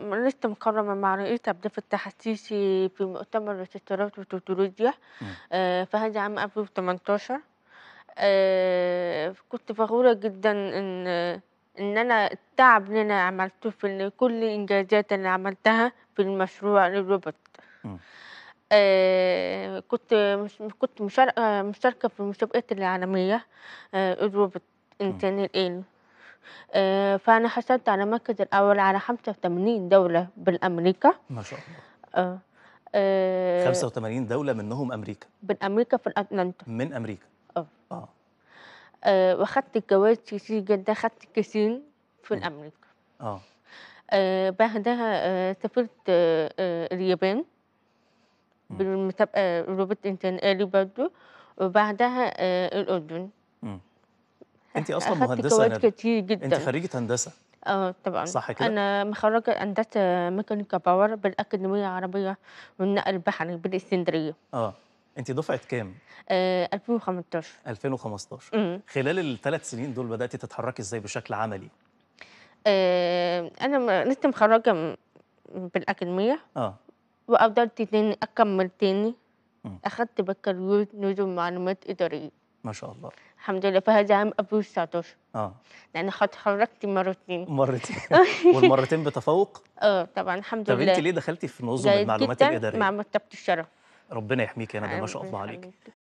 لست مكرمة مع رئيس عبد الفتاح السيسي في مؤتمر الستارات وتوتولوجيا مم. آه، في هذا عام 2018 آه، كنت فخورة جدا إن إن أنا التعب اللي أنا عملته في كل إنجازات اللي عملتها في المشروع للروبوت آه، كنت مش كنت مشاركة آه، مشاركة في المسابقات العالمية آه، الروبوت إنسان الآلي آه، فأنا حصلت على المركز الأول على 85 دولة بالأمريكا ما شاء الله 85 آه، آه، دولة منهم أمريكا بالأمريكا في الأتلانتا من أمريكا اه واخدت جواز جوائز كتير جدا خدت كتير في الأمريكا اه, بعدها سافرت اليابان بالمسابقة روبوت الي برضه وبعدها الأردن انت اصلا مهندسه أنا... يعني كتير جدا انت خريجه هندسه اه طبعا صح كده انا مخرجه هندسه ميكانيكا باور بالاكاديميه العربيه والنقل البحري بالاسكندريه اه انت دفعه كام؟ آه 2015 2015 مم. خلال الثلاث سنين دول بداتي تتحركي ازاي بشكل عملي؟ آه انا لسه مخرجه بالاكاديميه اه وقدرت تاني اكمل تاني اخدت بكالوريوس نظم معلومات اداريه ما شاء الله الحمد لله فهذا عام ابو 19 اه لان اتخرجت مرتين مرتين والمرتين بتفوق؟ اه طبعا الحمد طب لله طب انت ليه دخلتي في نظم المعلومات الاداريه؟ مع مكتبه الشرف ربنا يحميك يا ندى ما شاء الله عليك